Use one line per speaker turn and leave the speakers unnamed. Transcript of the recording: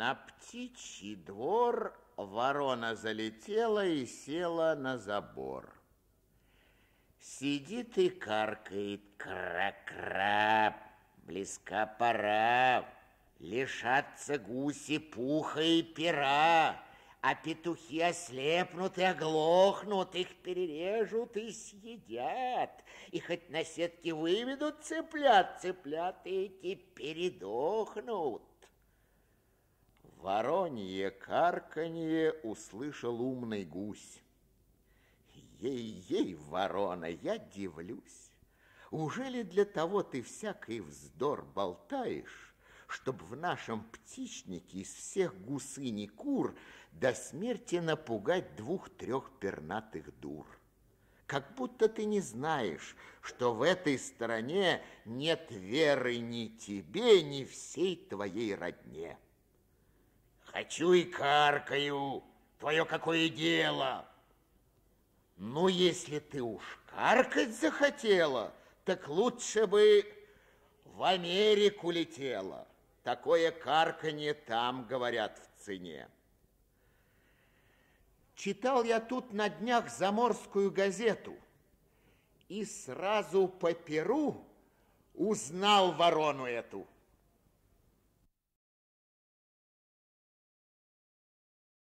На птичий двор ворона залетела и села на забор. Сидит и каркает кра-кра, близка пора, Лишатся гуси пуха и пера, А петухи ослепнут и оглохнут, Их перережут и съедят, И хоть на сетке выведут цыплят, Цыплят эти передохнут. Воронье карканье услышал умный гусь. Ей-ей, ворона, я дивлюсь, Ужели для того ты всякий вздор болтаешь, чтобы в нашем птичнике из всех гусыни кур До смерти напугать двух-трех пернатых дур? Как будто ты не знаешь, что в этой стране Нет веры ни тебе, ни всей твоей родне. Хочу и каркаю, твое какое дело. Ну, если ты уж каркать захотела, так лучше бы в Америку летела. Такое карканье там, говорят, в цене. Читал я тут на днях заморскую газету и сразу по перу узнал ворону эту.